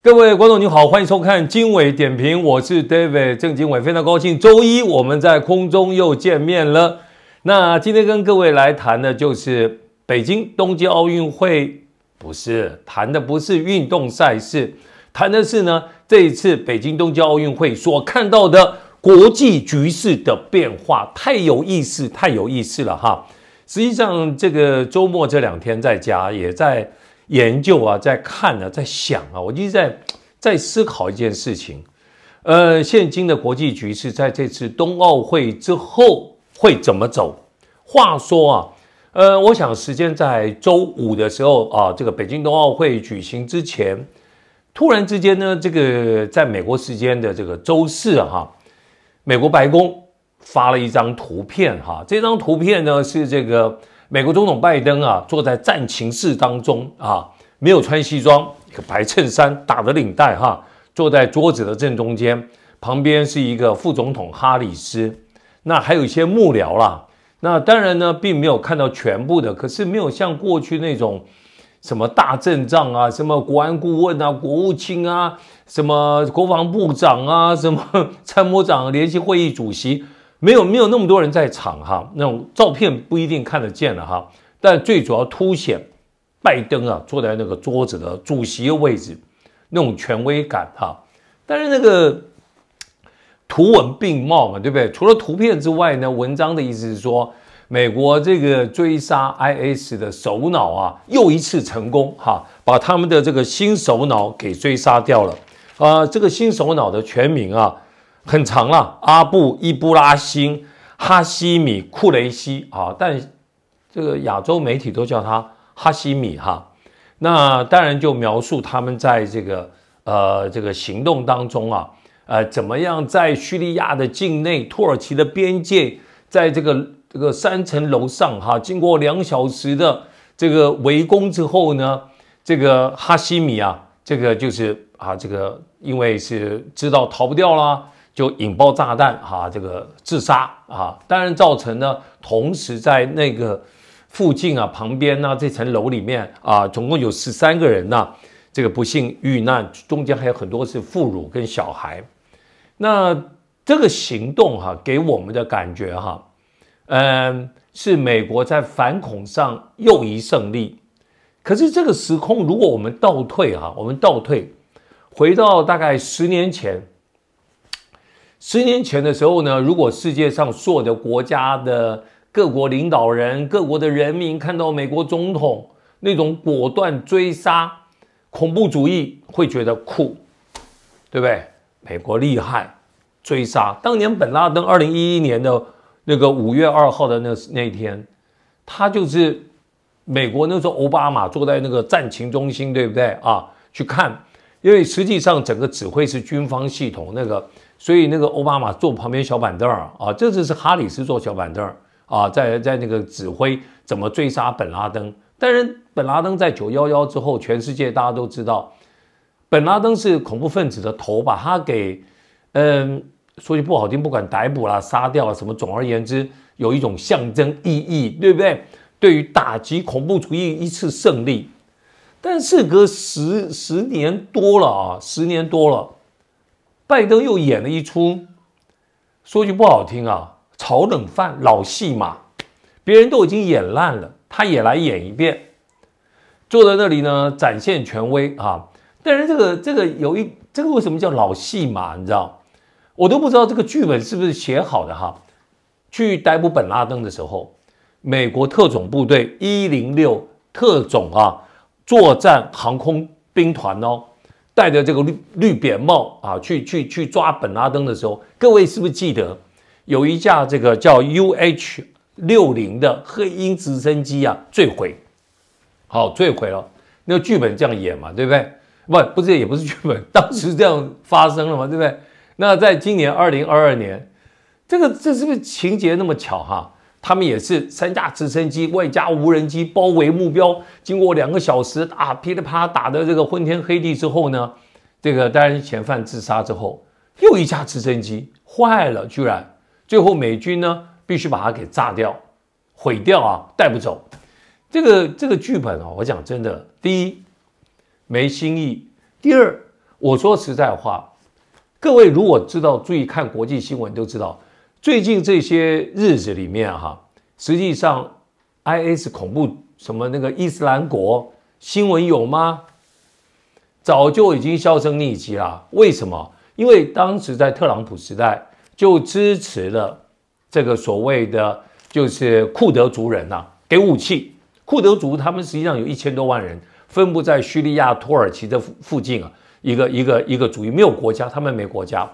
各位观众您好，欢迎收看经纬点评，我是 David 郑经纬，非常高兴周一我们在空中又见面了。那今天跟各位来谈的，就是北京冬季奥运会，不是谈的不是运动赛事，谈的是呢这一次北京冬季奥运会所看到的国际局势的变化，太有意思，太有意思了哈！实际上这个周末这两天在家也在。研究啊，在看啊，在想啊，我就在在思考一件事情，呃，现今的国际局势在这次冬奥会之后会怎么走？话说啊，呃，我想时间在周五的时候啊，这个北京冬奥会举行之前，突然之间呢，这个在美国时间的这个周四哈，美国白宫发了一张图片哈，这张图片呢是这个。美国总统拜登啊，坐在战情室当中啊，没有穿西装，一个白衬衫打着领带哈，坐在桌子的正中间，旁边是一个副总统哈里斯，那还有一些幕僚啦。那当然呢，并没有看到全部的，可是没有像过去那种什么大阵仗啊，什么国安顾问啊、国务卿啊、什么国防部长啊、什么参谋长联席会议主席。没有没有那么多人在场哈，那种照片不一定看得见了哈。但最主要凸显拜登啊坐在那个桌子的主席的位置那种权威感哈。但是那个图文并茂嘛，对不对？除了图片之外呢，文章的意思是说，美国这个追杀 IS 的首脑啊，又一次成功哈，把他们的这个新首脑给追杀掉了。啊，这个新首脑的全名啊。很长了，阿布伊布拉辛哈希米库雷西啊，但这个亚洲媒体都叫他哈希米哈。那当然就描述他们在这个呃这个行动当中啊，呃怎么样在叙利亚的境内、土耳其的边界，在这个这个三层楼上哈，经过两小时的这个围攻之后呢，这个哈希米啊，这个就是啊这个因为是知道逃不掉了。就引爆炸弹，哈，这个自杀啊，当然造成呢，同时在那个附近啊、旁边啊这层楼里面啊，总共有十三个人呢，这个不幸遇难，中间还有很多是妇孺跟小孩。那这个行动哈，给我们的感觉哈，嗯，是美国在反恐上又一胜利。可是这个时空，如果我们倒退哈，我们倒退回到大概十年前。十年前的时候呢，如果世界上所有的国家的各国领导人、各国的人民看到美国总统那种果断追杀恐怖主义，会觉得酷，对不对？美国厉害，追杀。当年本拉登二零一一年的那个五月二号的那那天，他就是美国那时候奥巴马坐在那个战情中心，对不对啊？去看，因为实际上整个指挥是军方系统那个。所以那个奥巴马坐旁边小板凳儿啊，这次是哈里斯坐小板凳儿啊，在在那个指挥怎么追杀本拉登。但是本拉登在九幺幺之后，全世界大家都知道，本拉登是恐怖分子的头，把他给，嗯，说句不好听，不管逮捕了、杀掉了什么，总而言之，有一种象征意义，对不对？对于打击恐怖主义一次胜利。但是隔十十年多了啊，十年多了。拜登又演了一出，说句不好听啊，炒冷饭老戏码，别人都已经演烂了，他也来演一遍，坐在那里呢，展现权威啊。但是这个这个有一这个为什么叫老戏码？你知道？我都不知道这个剧本是不是写好的哈。去逮捕本拉登的时候，美国特种部队一零六特种啊作战航空兵团哦。戴着这个绿绿扁帽啊，去去去抓本拉登的时候，各位是不是记得有一架这个叫 UH 六零的黑鹰直升机啊坠毁？好，坠毁了。那剧本这样演嘛，对不对？不，不是，也不是剧本，当时这样发生了嘛，对不对？那在今年二零二二年，这个这是不是情节那么巧哈？他们也是三架直升机外加无人机包围目标，经过两个小时啊噼里啪啦打的这个昏天黑地之后呢，这个当然嫌犯自杀之后，又一架直升机坏了，居然最后美军呢必须把它给炸掉、毁掉啊带不走。这个这个剧本啊，我讲真的，第一没新意，第二我说实在话，各位如果知道注意看国际新闻都知道。最近这些日子里面，哈，实际上，I S 恐怖什么那个伊斯兰国新闻有吗？早就已经销声匿迹了。为什么？因为当时在特朗普时代就支持了这个所谓的就是库德族人呐，给武器。库德族他们实际上有一千多万人，分布在叙利亚、土耳其的附附近啊，一个一个一个主义没有国家，他们没国家。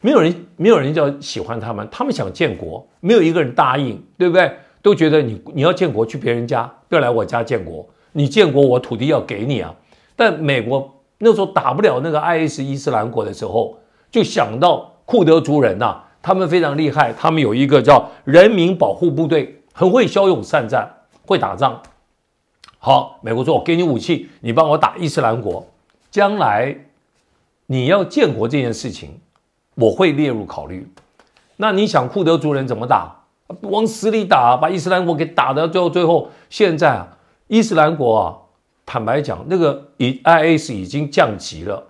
没有人，没有人叫喜欢他们。他们想建国，没有一个人答应，对不对？都觉得你你要建国去别人家，不要来我家建国。你建国，我土地要给你啊。但美国那时候打不了那个 i s 伊斯兰国的时候，就想到库德族人呐，他们非常厉害，他们有一个叫人民保护部队，很会骁勇善战，会打仗。好，美国说，我给你武器，你帮我打伊斯兰国。将来你要建国这件事情。我会列入考虑。那你想库德族人怎么打？往死里打，把伊斯兰国给打的最后最后，现在啊，伊斯兰国啊，坦白讲，那个以 I S 已经降级了，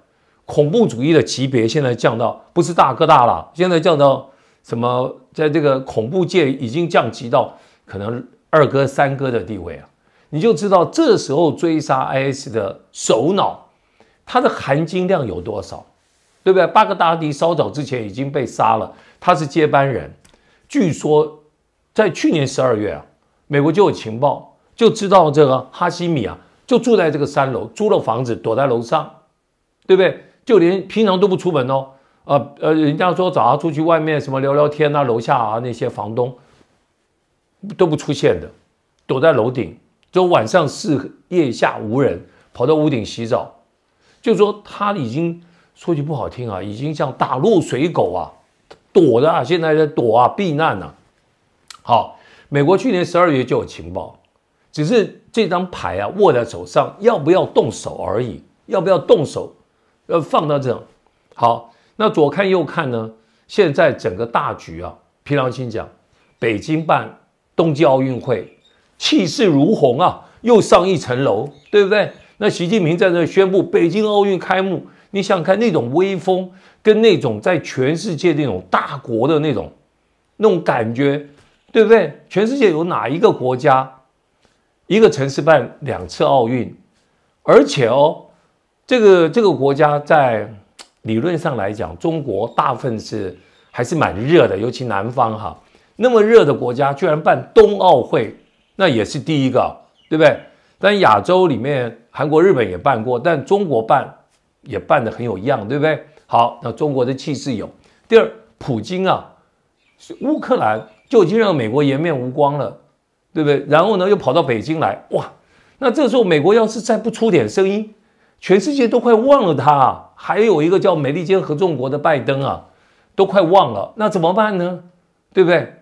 恐怖主义的级别现在降到不是大哥大了，现在降到什么，在这个恐怖界已经降级到可能二哥三哥的地位啊。你就知道这时候追杀 I S 的首脑，他的含金量有多少。对不对？巴格达迪稍早之前已经被杀了，他是接班人。据说在去年十二月啊，美国就有情报就知道这个哈希米啊，就住在这个三楼，租了房子躲在楼上，对不对？就连平常都不出门哦。啊呃，人家说早上出去外面什么聊聊天啊，楼下啊那些房东都不出现的，躲在楼顶，就晚上是夜下无人，跑到屋顶洗澡。就说他已经。说句不好听啊，已经像打落水狗啊，躲的啊，现在在躲啊，避难呢。好，美国去年十二月就有情报，只是这张牌啊握在手上，要不要动手而已？要不要动手？要放到这？好，那左看右看呢？现在整个大局啊，平良心讲，北京办冬季奥运会，气势如虹啊，又上一层楼，对不对？那习近平在那宣布北京奥运开幕。你想看那种威风，跟那种在全世界那种大国的那种那种感觉，对不对？全世界有哪一个国家一个城市办两次奥运？而且哦，这个这个国家在理论上来讲，中国大部分是还是蛮热的，尤其南方哈，那么热的国家居然办冬奥会，那也是第一个，对不对？但亚洲里面，韩国、日本也办过，但中国办。也办得很有样，对不对？好，那中国的气势有。第二，普京啊，乌克兰就已经让美国颜面无光了，对不对？然后呢，又跑到北京来，哇！那这时候美国要是再不出点声音，全世界都快忘了他。啊。还有一个叫美利坚合众国的拜登啊，都快忘了。那怎么办呢？对不对？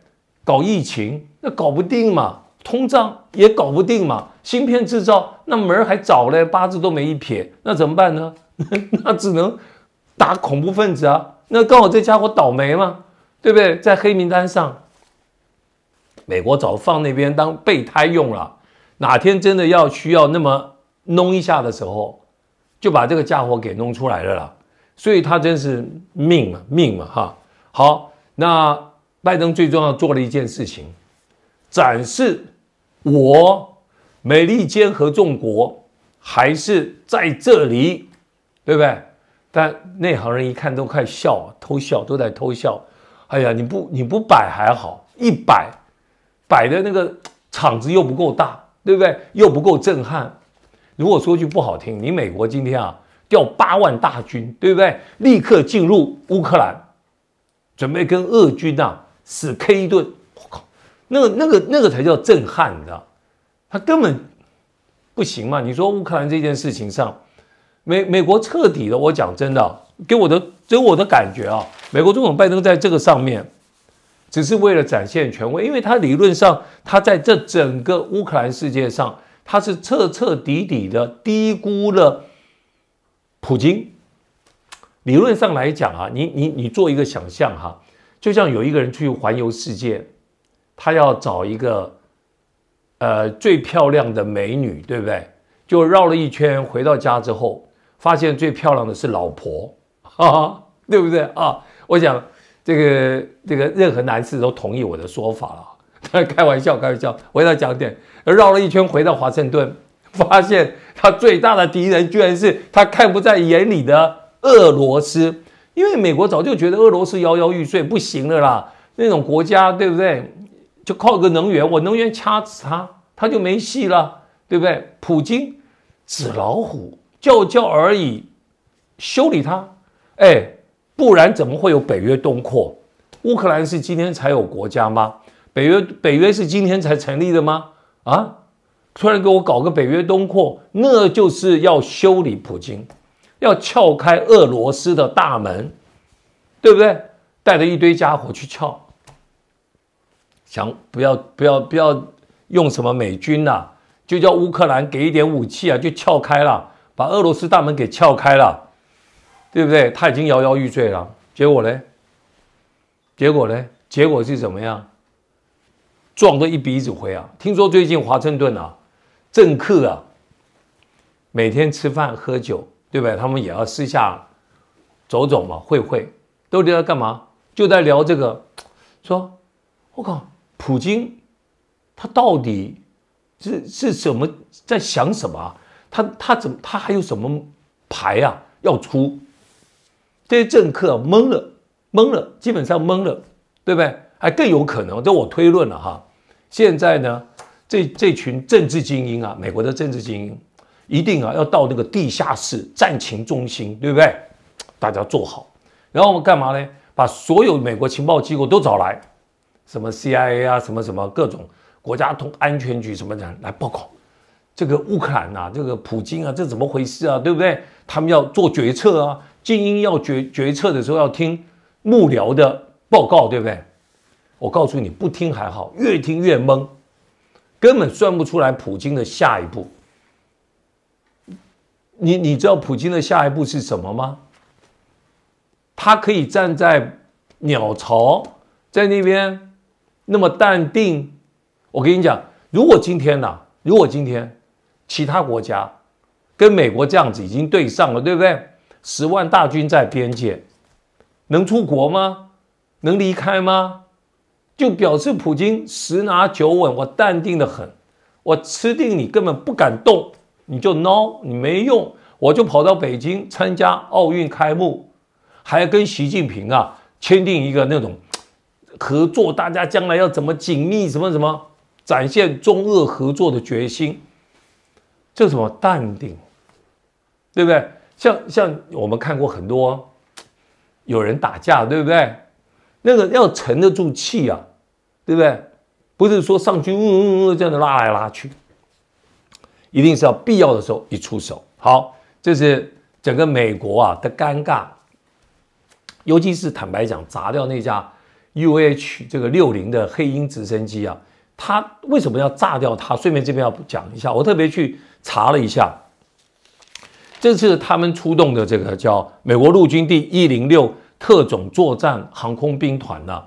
搞疫情，那搞不定嘛；通胀也搞不定嘛；芯片制造，那门儿还早嘞，八字都没一撇。那怎么办呢？那只能打恐怖分子啊！那刚好这家伙倒霉嘛，对不对？在黑名单上，美国早放那边当备胎用了。哪天真的要需要那么弄一下的时候，就把这个家伙给弄出来了啦。所以他真是命嘛，命嘛，哈！好，那拜登最重要做了一件事情，展示我美利坚合众国还是在这里。对不对？但内行人一看都快笑，偷笑都在偷笑。哎呀，你不你不摆还好，一摆，摆的那个场子又不够大，对不对？又不够震撼。如果说句不好听，你美国今天啊调八万大军，对不对？立刻进入乌克兰，准备跟俄军啊死 K 一顿。我靠，那个那个那个才叫震撼你知道？他根本不行嘛。你说乌克兰这件事情上。美美国彻底的，我讲真的，给我的给我的感觉啊，美国总统拜登在这个上面，只是为了展现权威，因为他理论上，他在这整个乌克兰世界上，他是彻彻底底的低估了普京。理论上来讲啊，你你你做一个想象哈，就像有一个人去环游世界，他要找一个呃最漂亮的美女，对不对？就绕了一圈回到家之后。发现最漂亮的是老婆，哈、啊，对不对啊？我想这个这个任何男士都同意我的说法了。开玩笑，开玩笑。回到讲点，绕了一圈回到华盛顿，发现他最大的敌人居然是他看不在眼里的俄罗斯。因为美国早就觉得俄罗斯摇摇欲坠，不行了啦。那种国家，对不对？就靠个能源，我能源掐死他，他就没戏了，对不对？普京，纸老虎。叫叫而已，修理他，哎，不然怎么会有北约东扩？乌克兰是今天才有国家吗？北约北约是今天才成立的吗？啊，突然给我搞个北约东扩，那就是要修理普京，要撬开俄罗斯的大门，对不对？带着一堆家伙去撬，想不要不要不要用什么美军呐，就叫乌克兰给一点武器啊，就撬开了。把俄罗斯大门给撬开了，对不对？他已经摇摇欲坠了。结果呢？结果呢？结果是怎么样？撞得一鼻子灰啊！听说最近华盛顿啊，政客啊，每天吃饭喝酒，对不对？他们也要私下走走嘛，会会，都聊干嘛？就在聊这个，说，我靠，普京，他到底是是怎么在想什么？他他怎么他还有什么牌啊要出这些政客懵了懵了，基本上懵了，对不对？还更有可能，这我推论了哈。现在呢，这这群政治精英啊，美国的政治精英，一定啊要到那个地下室战情中心，对不对？大家坐好，然后我们干嘛呢？把所有美国情报机构都找来，什么 CIA 啊，什么什么各种国家通安全局什么人来报告。这个乌克兰啊，这个普京啊，这怎么回事啊？对不对？他们要做决策啊，精英要决决策的时候要听幕僚的报告，对不对？我告诉你，不听还好，越听越懵，根本算不出来普京的下一步。你你知道普京的下一步是什么吗？他可以站在鸟巢，在那边那么淡定。我跟你讲，如果今天呐，如果今天？其他国家跟美国这样子已经对上了，对不对？十万大军在边界，能出国吗？能离开吗？就表示普京十拿九稳，我淡定的很，我吃定你，根本不敢动，你就孬，你没用，我就跑到北京参加奥运开幕，还跟习近平啊签订一个那种合作，大家将来要怎么紧密，什么什么，展现中俄合作的决心。叫什么淡定，对不对？像像我们看过很多，有人打架，对不对？那个要沉得住气啊，对不对？不是说上去嗯嗯嗯这样的拉来拉去，一定是要必要的时候一出手。好，这是整个美国啊的尴尬，尤其是坦白讲，砸掉那架 UH 这个六零的黑鹰直升机啊，他为什么要炸掉它？顺便这边要讲一下，我特别去。查了一下，这次他们出动的这个叫美国陆军第一零六特种作战航空兵团呢，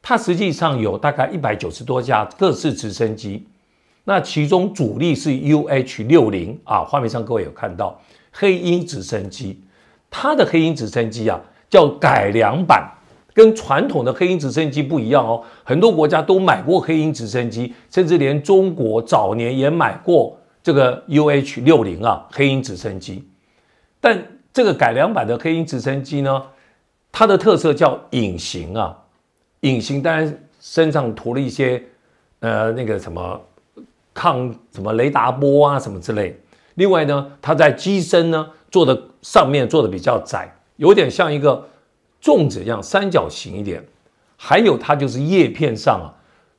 它实际上有大概一百九十多架各式直升机。那其中主力是 UH 六零啊，画面上各位有看到黑鹰直升机。它的黑鹰直升机啊，叫改良版，跟传统的黑鹰直升机不一样哦。很多国家都买过黑鹰直升机，甚至连中国早年也买过。这个 UH-60 啊，黑鹰直升机，但这个改良版的黑鹰直升机呢，它的特色叫隐形啊，隐形当然身上涂了一些呃那个什么抗什么雷达波啊什么之类，另外呢，它在机身呢做的上面做的比较窄，有点像一个粽子一样三角形一点，还有它就是叶片上啊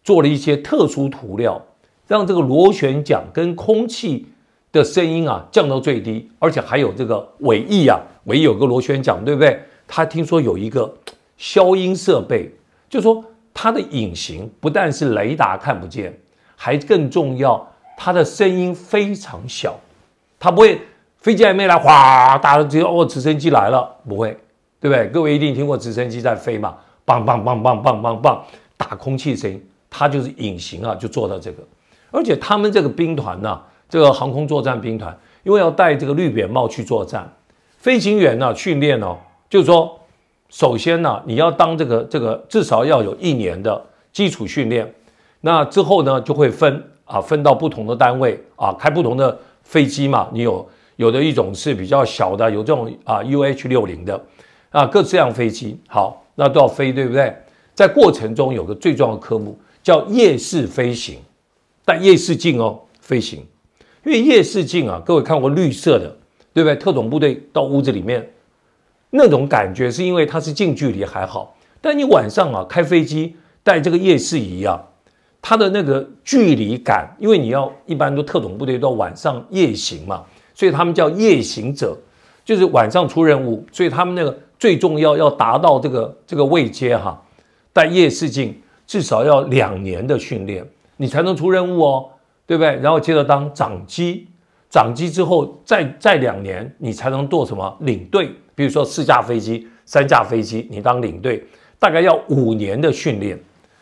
做了一些特殊涂料。让这个螺旋桨跟空气的声音啊降到最低，而且还有这个尾翼啊，尾翼有个螺旋桨，对不对？他听说有一个消音设备，就说它的隐形不但是雷达看不见，还更重要，它的声音非常小，它不会飞机还没来，哗，大家知道哦，直升机来了，不会，对不对？各位一定听过直升机在飞嘛棒棒棒棒棒棒棒，打空气声，音，它就是隐形啊，就做到这个。而且他们这个兵团呢，这个航空作战兵团，因为要戴这个绿扁帽去作战，飞行员呢训练哦，就是说，首先呢，你要当这个这个，至少要有一年的基础训练，那之后呢，就会分啊，分到不同的单位啊，开不同的飞机嘛。你有有的一种是比较小的，有这种啊 UH 六零的啊各这样飞机，好，那都要飞，对不对？在过程中有个最重要的科目叫夜视飞行。带夜视镜哦，飞行，因为夜视镜啊，各位看过绿色的，对不对？特种部队到屋子里面，那种感觉是因为它是近距离还好，但你晚上啊开飞机带这个夜视仪啊，它的那个距离感，因为你要一般都特种部队到晚上夜行嘛，所以他们叫夜行者，就是晚上出任务，所以他们那个最重要要达到这个这个位阶哈，带夜视镜至少要两年的训练。你才能出任务哦，对不对？然后接着当长机，长机之后再再两年，你才能做什么领队？比如说四架飞机、三架飞机，你当领队，大概要五年的训练，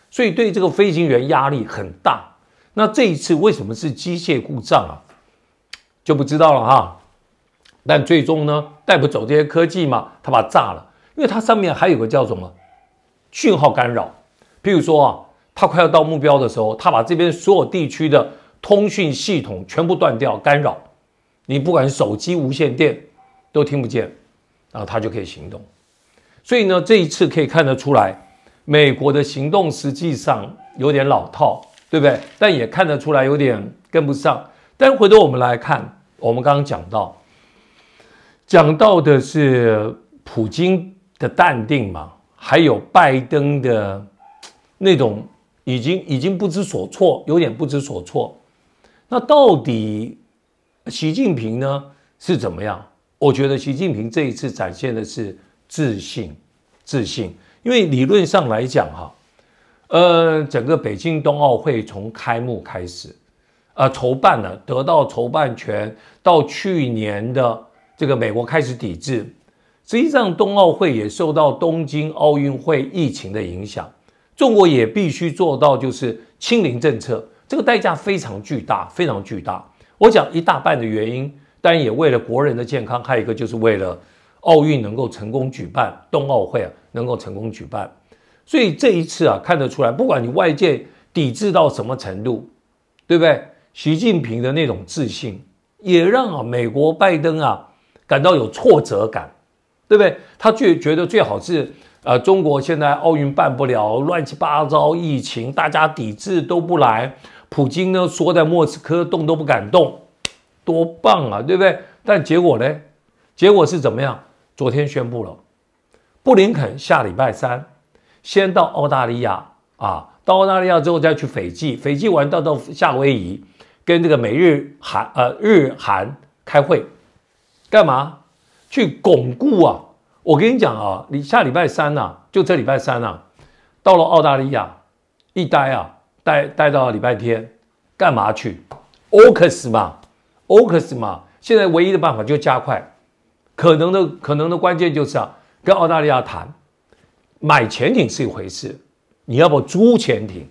所以对这个飞行员压力很大。那这一次为什么是机械故障啊？就不知道了哈。但最终呢，带不走这些科技嘛，他把它炸了，因为它上面还有个叫什么讯号干扰，譬如说啊。他快要到目标的时候，他把这边所有地区的通讯系统全部断掉，干扰你，不管手机、无线电都听不见，然后他就可以行动。所以呢，这一次可以看得出来，美国的行动实际上有点老套，对不对？但也看得出来有点跟不上。但回头我们来看，我们刚刚讲到，讲到的是普京的淡定嘛，还有拜登的那种。已经已经不知所措，有点不知所措。那到底习近平呢是怎么样？我觉得习近平这一次展现的是自信，自信。因为理论上来讲，哈，呃，整个北京冬奥会从开幕开始，呃，筹办了，得到筹办权，到去年的这个美国开始抵制，实际上冬奥会也受到东京奥运会疫情的影响。中国也必须做到就是清零政策，这个代价非常巨大，非常巨大。我讲一大半的原因，但也为了国人的健康，还有一个就是为了奥运能够成功举办，冬奥会啊能够成功举办。所以这一次啊，看得出来，不管你外界抵制到什么程度，对不对？习近平的那种自信，也让啊美国拜登啊感到有挫折感，对不对？他最觉得最好是。呃，中国现在奥运办不了，乱七八糟疫情，大家抵制都不来。普京呢，缩在莫斯科，动都不敢动，多棒啊，对不对？但结果呢？结果是怎么样？昨天宣布了，布林肯下礼拜三先到澳大利亚啊，到澳大利亚之后再去斐济，斐济完到到夏威夷，跟这个美日韩呃日韩开会，干嘛？去巩固啊。我跟你讲啊，你下礼拜三呐，就这礼拜三呐，到了澳大利亚一待啊，待待到礼拜天，干嘛去 o s 嘛 o s 嘛，现在唯一的办法就加快，可能的可能的关键就是啊，跟澳大利亚谈买潜艇是一回事，你要不租潜艇，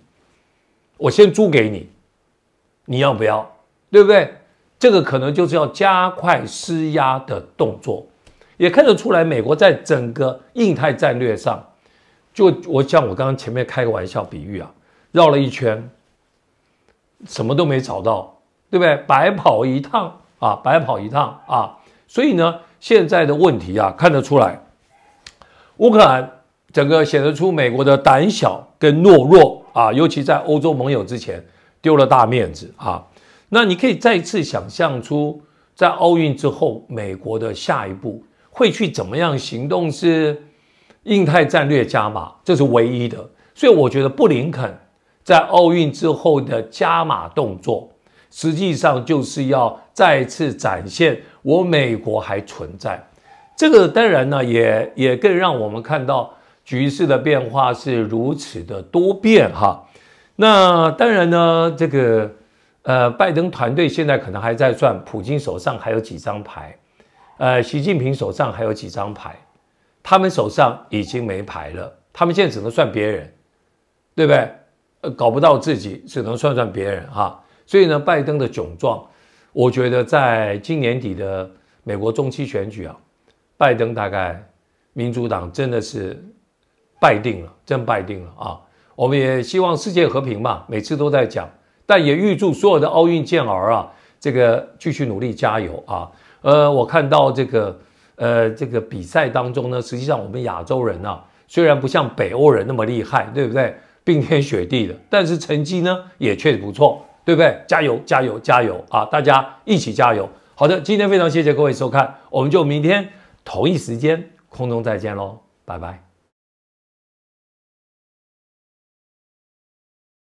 我先租给你，你要不要？对不对？这个可能就是要加快施压的动作。也看得出来，美国在整个印太战略上，就我像我刚刚前面开个玩笑比喻啊，绕了一圈，什么都没找到，对不对？白跑一趟啊，白跑一趟啊！所以呢，现在的问题啊，看得出来，乌克兰整个显得出美国的胆小跟懦弱啊，尤其在欧洲盟友之前丢了大面子啊。那你可以再次想象出，在奥运之后，美国的下一步。会去怎么样行动？是印太战略加码，这是唯一的。所以我觉得布林肯在奥运之后的加码动作，实际上就是要再次展现我美国还存在。这个当然呢，也也更让我们看到局势的变化是如此的多变哈。那当然呢，这个呃，拜登团队现在可能还在算，普京手上还有几张牌。呃，习近平手上还有几张牌，他们手上已经没牌了，他们现在只能算别人，对不对？呃，搞不到自己，只能算算别人哈。所以呢，拜登的窘状，我觉得在今年底的美国中期选举啊，拜登大概民主党真的是败定了，真败定了啊。我们也希望世界和平嘛，每次都在讲，但也预祝所有的奥运健儿啊，这个继续努力加油啊。呃，我看到这个，呃，这个比赛当中呢，实际上我们亚洲人啊，虽然不像北欧人那么厉害，对不对？冰天雪地的，但是成绩呢也确实不错，对不对？加油，加油，加油啊！大家一起加油！好的，今天非常谢谢各位收看，我们就明天同一时间空中再见喽，拜拜。